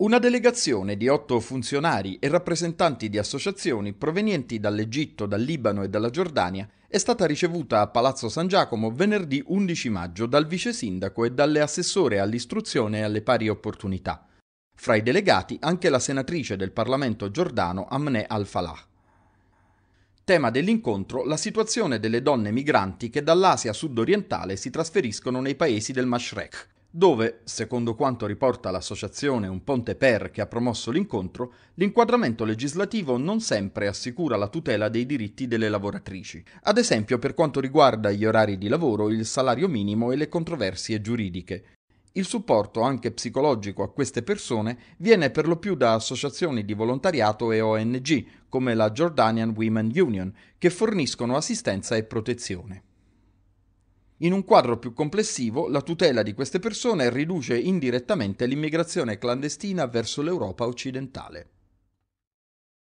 Una delegazione di otto funzionari e rappresentanti di associazioni provenienti dall'Egitto, dal Libano e dalla Giordania è stata ricevuta a Palazzo San Giacomo venerdì 11 maggio dal vice sindaco e dalle assessore all'istruzione e alle pari opportunità. Fra i delegati anche la senatrice del Parlamento giordano Amne Al-Falah. Tema dell'incontro la situazione delle donne migranti che dall'Asia sud-orientale si trasferiscono nei paesi del Mashrek, dove, secondo quanto riporta l'associazione Un Ponte Per che ha promosso l'incontro, l'inquadramento legislativo non sempre assicura la tutela dei diritti delle lavoratrici, ad esempio per quanto riguarda gli orari di lavoro, il salario minimo e le controversie giuridiche. Il supporto anche psicologico a queste persone viene per lo più da associazioni di volontariato e ONG, come la Jordanian Women Union, che forniscono assistenza e protezione. In un quadro più complessivo, la tutela di queste persone riduce indirettamente l'immigrazione clandestina verso l'Europa occidentale.